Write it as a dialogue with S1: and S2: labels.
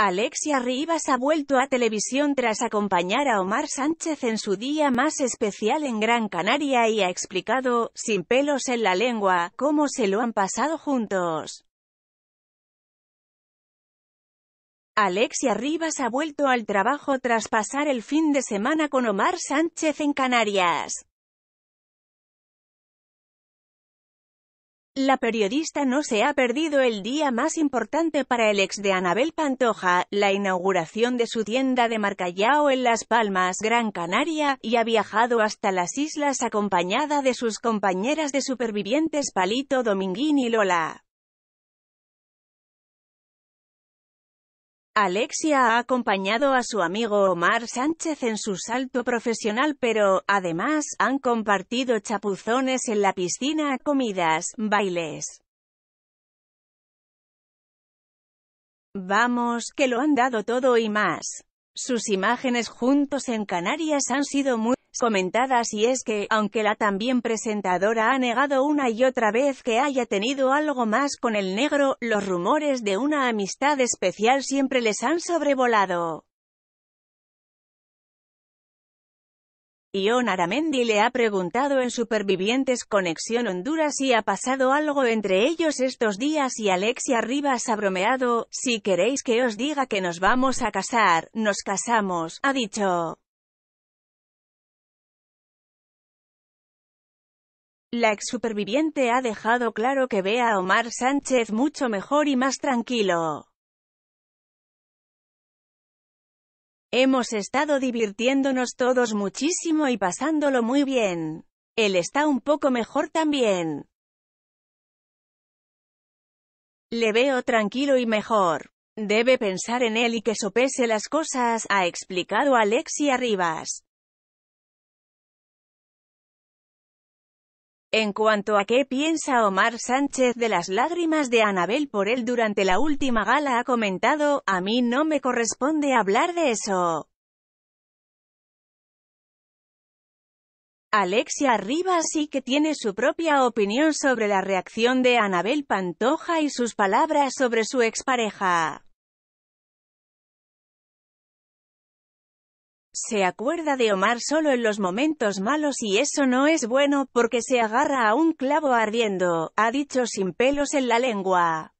S1: Alexia Rivas ha vuelto a televisión tras acompañar a Omar Sánchez en su día más especial en Gran Canaria y ha explicado, sin pelos en la lengua, cómo
S2: se lo han pasado juntos. Alexia Rivas ha vuelto al trabajo tras pasar el fin de semana con Omar Sánchez en Canarias.
S1: La periodista no se ha perdido el día más importante para el ex de Anabel Pantoja, la inauguración de su tienda de Marcallao en Las Palmas, Gran Canaria, y ha viajado hasta las islas acompañada de sus compañeras de supervivientes Palito
S2: Dominguín y Lola.
S1: Alexia ha acompañado a su amigo Omar Sánchez en su salto profesional pero, además, han compartido chapuzones en la piscina, comidas,
S2: bailes. Vamos, que
S1: lo han dado todo y más. Sus imágenes juntos en Canarias han sido muy comentadas y es que, aunque la también presentadora ha negado una y otra vez que haya tenido algo más con el negro, los rumores de una amistad especial siempre
S2: les han sobrevolado.
S1: Ion Aramendi le ha preguntado en Supervivientes Conexión Honduras si ha pasado algo entre ellos estos días y Alexia Rivas ha bromeado, si queréis que os diga que nos vamos a casar, nos casamos, ha dicho.
S2: La ex superviviente ha dejado claro que ve a Omar Sánchez mucho mejor y más tranquilo. Hemos estado divirtiéndonos todos muchísimo y pasándolo muy bien. Él está un poco mejor también. Le veo tranquilo y mejor. Debe pensar en él y que sopese las cosas, ha explicado Alexia Rivas. En cuanto a qué piensa Omar Sánchez de las lágrimas de Anabel por él durante la última gala ha comentado, a mí no me corresponde hablar de eso.
S1: Alexia Rivas sí que tiene su propia opinión sobre la reacción de Anabel Pantoja y sus palabras sobre su expareja.
S2: Se acuerda de Omar solo en los momentos malos y eso no es bueno, porque se agarra a un clavo ardiendo, ha dicho sin pelos en la lengua.